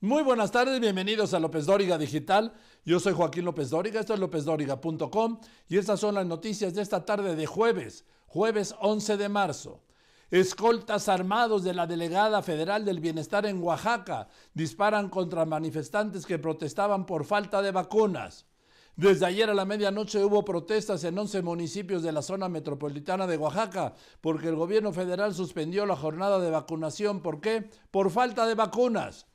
Muy buenas tardes, bienvenidos a López Dóriga Digital. Yo soy Joaquín López Dóriga, esto es lópezdóriga.com y estas son las noticias de esta tarde de jueves, jueves 11 de marzo. Escoltas armados de la delegada federal del bienestar en Oaxaca disparan contra manifestantes que protestaban por falta de vacunas. Desde ayer a la medianoche hubo protestas en 11 municipios de la zona metropolitana de Oaxaca porque el gobierno federal suspendió la jornada de vacunación. ¿Por qué? Por falta de vacunas.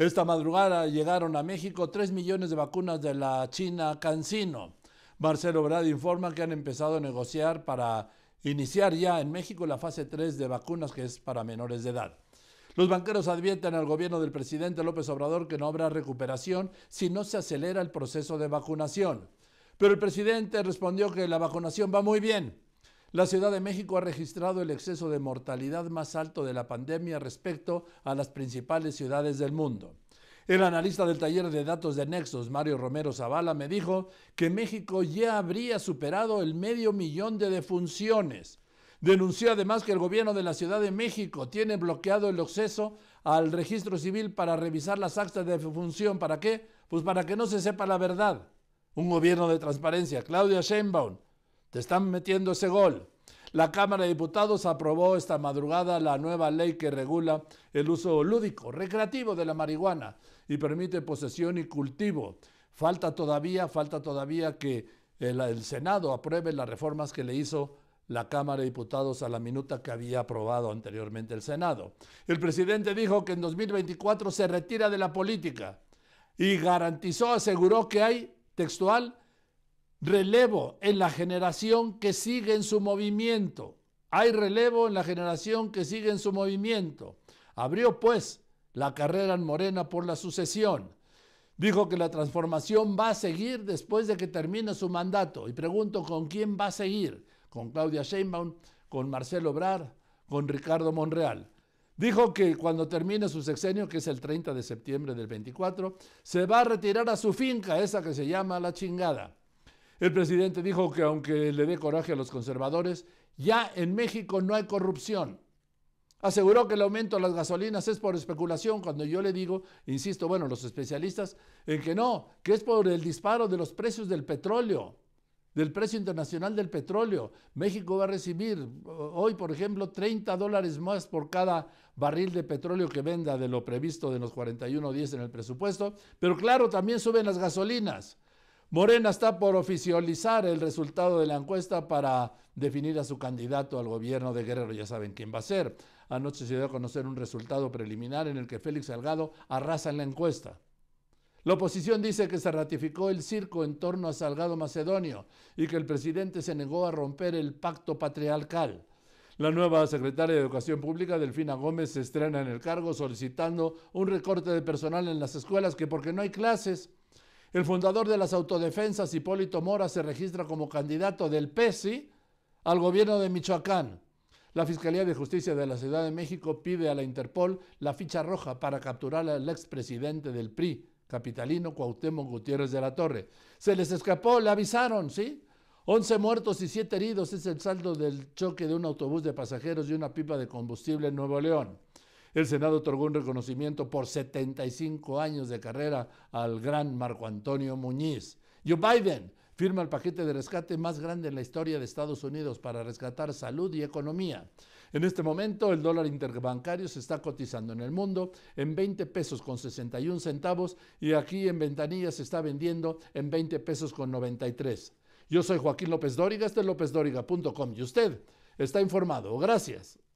Esta madrugada llegaron a México 3 millones de vacunas de la China CanSino. Marcelo Brad informa que han empezado a negociar para iniciar ya en México la fase 3 de vacunas que es para menores de edad. Los banqueros advierten al gobierno del presidente López Obrador que no habrá recuperación si no se acelera el proceso de vacunación. Pero el presidente respondió que la vacunación va muy bien la Ciudad de México ha registrado el exceso de mortalidad más alto de la pandemia respecto a las principales ciudades del mundo. El analista del taller de datos de Nexos, Mario Romero Zavala, me dijo que México ya habría superado el medio millón de defunciones. Denunció además que el gobierno de la Ciudad de México tiene bloqueado el acceso al registro civil para revisar las actas de defunción. ¿Para qué? Pues para que no se sepa la verdad. Un gobierno de transparencia. Claudia Sheinbaum te están metiendo ese gol. La Cámara de Diputados aprobó esta madrugada la nueva ley que regula el uso lúdico, recreativo de la marihuana y permite posesión y cultivo. Falta todavía, falta todavía que el, Senado apruebe las reformas que le hizo la Cámara de Diputados a la minuta que había aprobado anteriormente el Senado. El presidente dijo que en 2024 se retira de la política y garantizó, aseguró que hay, textual, relevo en la generación que sigue en su movimiento. Hay relevo en la generación que sigue en su movimiento. Abrió pues la carrera en Morena por la sucesión. Dijo que la transformación va a seguir después de que termine su mandato. Y pregunto, ¿con quién va a seguir? ¿Con Claudia Sheinbaum? ¿Con Marcelo Obrar? ¿Con Ricardo Monreal? Dijo que cuando termine su sexenio, que es el 30 de septiembre del 24, se va a retirar a su finca, esa que se llama La Chingada el presidente dijo que aunque le dé coraje a los conservadores, ya en México no hay corrupción. Aseguró que el aumento de las gasolinas es por especulación, cuando yo le digo, insisto, bueno, los especialistas, en que no, que es por el disparo de los precios del petróleo, del precio internacional del petróleo. México va a recibir hoy, por ejemplo, 30 dólares más por cada barril de petróleo que venda de lo previsto de los 41 10 en el presupuesto, pero claro, también suben las gasolinas. Morena está por oficializar el resultado de la encuesta para definir a su candidato al gobierno de Guerrero. Ya saben quién va a ser. Anoche se dio a conocer un resultado preliminar en el que Félix Salgado arrasa en la encuesta. La oposición dice que se ratificó el circo en torno a Salgado Macedonio y que el presidente se negó a romper el pacto patriarcal. La nueva secretaria de Educación Pública, Delfina Gómez, se estrena en el cargo solicitando un recorte de personal en las escuelas que porque no hay clases el fundador de las autodefensas, Hipólito Mora, se registra como candidato del PESI al gobierno de Michoacán. La Fiscalía de Justicia de la Ciudad de México pide a la Interpol la ficha roja para capturar al expresidente del PRI, capitalino Cuauhtémoc Gutiérrez de la Torre. Se les escapó, le avisaron, ¿sí? 11 muertos y 7 heridos es el saldo del choque de un autobús de pasajeros y una pipa de combustible en Nuevo León. El Senado otorgó un reconocimiento por 75 años de carrera al gran Marco Antonio Muñiz. Joe Biden firma el paquete de rescate más grande en la historia de Estados Unidos para rescatar salud y economía. En este momento el dólar interbancario se está cotizando en el mundo en 20 pesos con 61 centavos y aquí en ventanilla se está vendiendo en 20 pesos con 93. Yo soy Joaquín López Dóriga, este es lópezdóriga.com y usted está informado. Gracias.